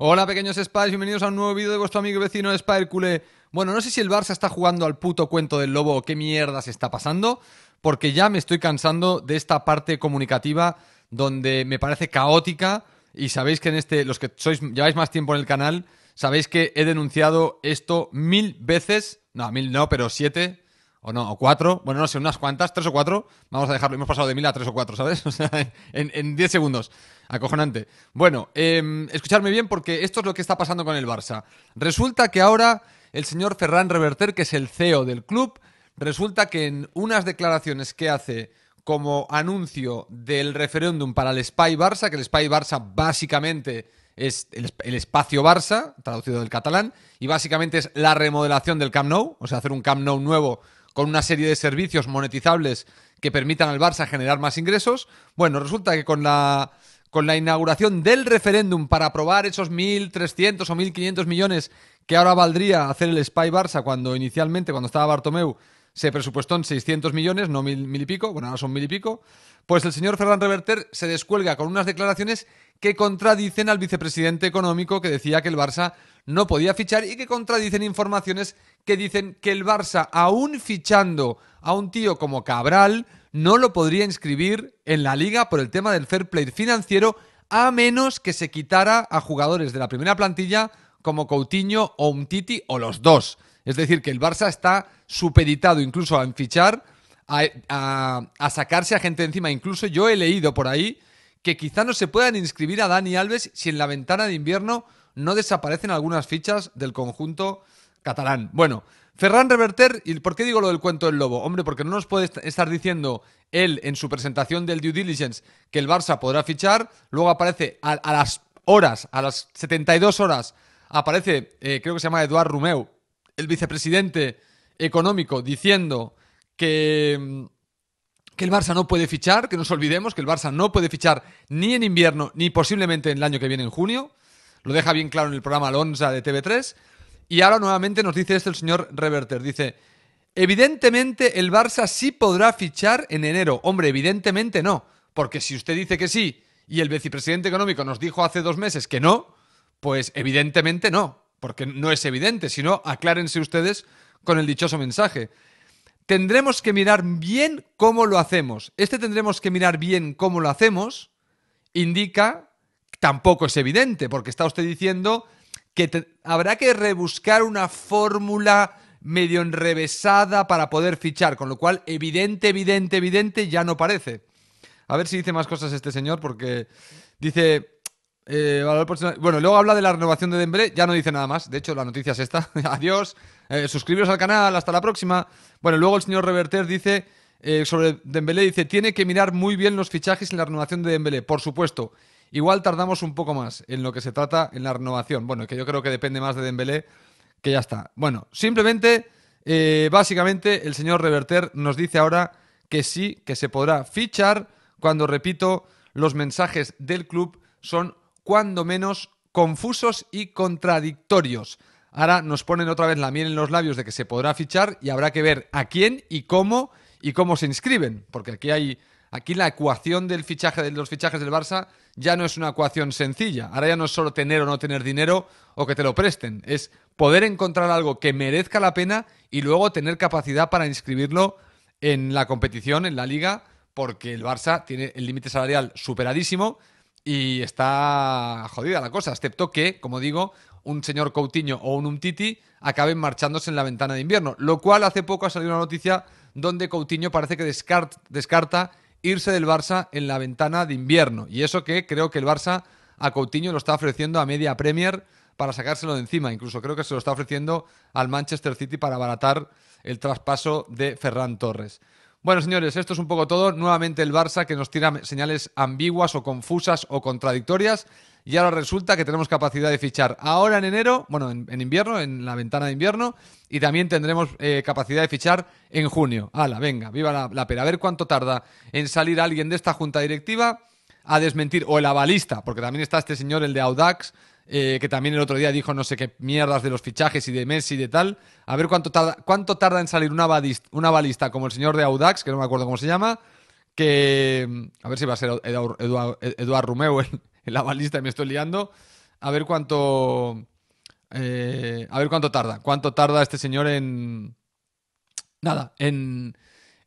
Hola pequeños Spies, bienvenidos a un nuevo vídeo de vuestro amigo y vecino Spyrcule. Bueno, no sé si el Barça está jugando al puto cuento del lobo o qué mierda se está pasando, porque ya me estoy cansando de esta parte comunicativa donde me parece caótica y sabéis que en este, los que sois, lleváis más tiempo en el canal, sabéis que he denunciado esto mil veces, no, mil no, pero siete, o no, o cuatro, bueno, no sé, unas cuantas, tres o cuatro, vamos a dejarlo, hemos pasado de mil a tres o cuatro, ¿sabes? O sea, en, diez segundos, acojonante. Bueno, escuchadme escucharme bien porque esto es lo que está pasando con el Barça. Resulta que ahora el señor Ferran Reverter, que es el CEO del club, resulta que en unas declaraciones que hace como anuncio del referéndum para el Spy Barça, que el Spy Barça básicamente es el, el, espacio Barça, traducido del catalán, y básicamente es la remodelación del Camp Nou, o sea, hacer un Camp Nou nuevo con una serie de servicios monetizables que permitan al Barça generar más ingresos. Bueno, resulta que con la, con la inauguración del referéndum para aprobar esos 1.300 o 1.500 millones que ahora valdría hacer el Spy Barça cuando inicialmente, cuando estaba Bartomeu, se presupuestó en 600 millones, no mil, mil, y pico, bueno, ahora son mil y pico, pues el señor Ferran Reverter se descuelga con unas declaraciones que contradicen al vicepresidente económico que decía que el Barça no podía fichar y que contradicen informaciones que dicen que el Barça, aún fichando a un tío como Cabral, no lo podría inscribir en la liga por el tema del fair play financiero, a menos que se quitara a jugadores de la primera plantilla como Coutinho o Umtiti o los dos. Es decir, que el Barça está supeditado incluso a fichar, a, sacarse a gente encima. Incluso yo he leído por ahí que quizá no se puedan inscribir a Dani Alves si en la ventana de invierno no desaparecen algunas fichas del conjunto catalán. Bueno, Ferran Reverter, ¿y por qué digo lo del cuento del lobo? Hombre, porque no nos puede estar diciendo él en su presentación del due diligence que el Barça podrá fichar, luego aparece a, las horas, a las 72 horas, aparece, eh, creo que se llama Eduard Rumeu, el vicepresidente económico, diciendo que, mm, que el Barça no puede fichar, que nos olvidemos que el Barça no puede fichar ni en invierno ni posiblemente en el año que viene, en junio. Lo deja bien claro en el programa Alonso de TV3. Y ahora nuevamente nos dice esto el señor Reverter. Dice, evidentemente el Barça sí podrá fichar en enero. Hombre, evidentemente no. Porque si usted dice que sí y el vicepresidente económico nos dijo hace dos meses que no, pues evidentemente no. Porque no es evidente. Si no, aclárense ustedes con el dichoso mensaje. Tendremos que mirar bien cómo lo hacemos. Este tendremos que mirar bien cómo lo hacemos indica tampoco es evidente, porque está usted diciendo que habrá que rebuscar una fórmula medio enrevesada para poder fichar, con lo cual evidente, evidente, evidente ya no parece. A ver si dice más cosas este señor, porque dice... Eh, bueno, luego habla de la renovación de Dembélé, ya no dice nada más, de hecho la noticia es esta. Adiós, eh, suscribiros al canal, hasta la próxima. Bueno, luego el señor Reverter dice eh, sobre Dembélé, dice, tiene que mirar muy bien los fichajes en la renovación de Dembélé, por supuesto. Igual tardamos un poco más en lo que se trata en la renovación. Bueno, que yo creo que depende más de Dembélé, que ya está. Bueno, simplemente, eh, básicamente, el señor Reverter nos dice ahora que sí, que se podrá fichar cuando, repito, los mensajes del club son cuando menos confusos y contradictorios. Ahora nos ponen otra vez la miel en los labios de que se podrá fichar y habrá que ver a quién y cómo y cómo se inscriben, porque aquí hay aquí la ecuación del fichaje de los fichajes del Barça ya no es una ecuación sencilla. Ahora ya no es solo tener o no tener dinero o que te lo presten. Es poder encontrar algo que merezca la pena y luego tener capacidad para inscribirlo en la competición, en la liga, porque el Barça tiene el límite salarial superadísimo y está jodida la cosa, excepto que, como digo, un señor Coutinho o un Umtiti acaben marchándose en la ventana de invierno, lo cual hace poco ha salido una noticia donde Coutinho parece que descarta irse del Barça en la ventana de invierno. Y eso que creo que el Barça a Coutinho lo está ofreciendo a media Premier para sacárselo de encima. Incluso creo que se lo está ofreciendo al Manchester City para abaratar el traspaso de Ferran Torres. Bueno, señores, esto es un poco todo. Nuevamente el Barça que nos tira señales ambiguas o confusas o contradictorias. Y ahora resulta que tenemos capacidad de fichar ahora en enero, bueno, en, invierno, en la ventana de invierno, y también tendremos eh, capacidad de fichar en junio. Hala, venga, viva la, la pera. A ver cuánto tarda en salir alguien de esta junta directiva a desmentir, o el avalista, porque también está este señor, el de Audax, eh, que también el otro día dijo no sé qué mierdas de los fichajes y de Messi y de tal. A ver cuánto tarda, cuánto tarda en salir una, una balista como el señor de Audax, que no me acuerdo cómo se llama, que mm, a ver si va a ser Eduard, Rumeu la balista y me estoy liando. A ver cuánto. Eh, a ver cuánto tarda. ¿Cuánto tarda este señor en. Nada, en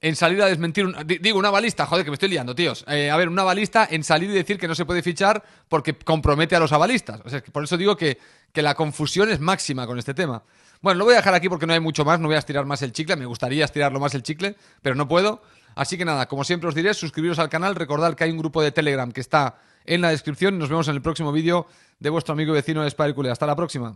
en salir a desmentir. Un, digo, una balista, joder, que me estoy liando, tíos. Eh, a ver, una balista en salir y decir que no se puede fichar porque compromete a los avalistas. O sea, por eso digo que, que la confusión es máxima con este tema. Bueno, lo voy a dejar aquí porque no hay mucho más, no voy a estirar más el chicle, me gustaría estirarlo más el chicle, pero no puedo. Así que nada, como siempre os diré, suscribiros al canal, recordad que hay un grupo de Telegram que está en la descripción. Nos vemos en el próximo vídeo de vuestro amigo y vecino de Spider Hasta la próxima.